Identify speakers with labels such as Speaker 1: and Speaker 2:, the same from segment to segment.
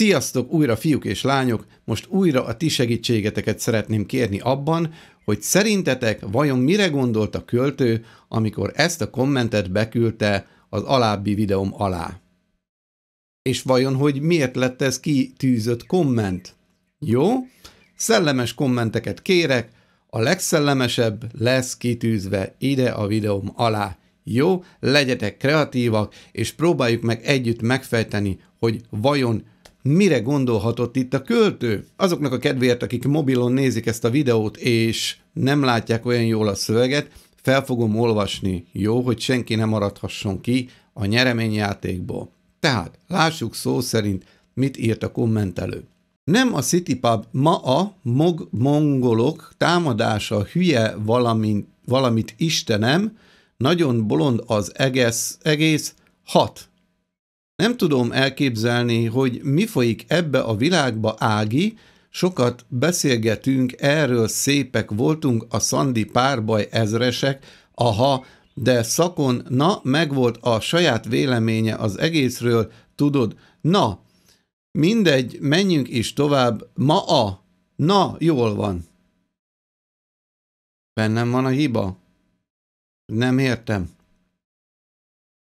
Speaker 1: Sziasztok újra fiúk és lányok, most újra a ti segítségeteket szeretném kérni abban, hogy szerintetek vajon mire gondolt a költő, amikor ezt a kommentet beküldte az alábbi videóm alá. És vajon, hogy miért lett ez kitűzött komment? Jó? Szellemes kommenteket kérek, a legszellemesebb lesz kitűzve ide a videóm alá. Jó? Legyetek kreatívak, és próbáljuk meg együtt megfejteni, hogy vajon mire gondolhatott itt a költő? Azoknak a kedvéért, akik mobilon nézik ezt a videót, és nem látják olyan jól a szöveget, fel fogom olvasni, jó, hogy senki nem maradhasson ki a nyereményjátékból. Tehát lássuk szó szerint, mit írt a kommentelő. Nem a City Pub ma a mog mongolok támadása hülye valamint, valamit Istenem, nagyon bolond az egész, egész hat. Nem tudom elképzelni, hogy mi folyik ebbe a világba, Ági, sokat beszélgetünk, erről szépek voltunk a Szandi párbaj ezresek, aha, de szakon, na, megvolt a saját véleménye az egészről, tudod, na, mindegy, menjünk is tovább, ma a, na, jól van. Bennem van a hiba? Nem értem.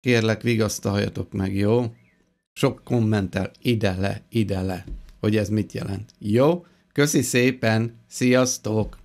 Speaker 1: Kérlek, vigasztaljatok meg, jó? Sok kommentel ide-le, ide-le, hogy ez mit jelent. Jó? Köszi szépen, sziasztok!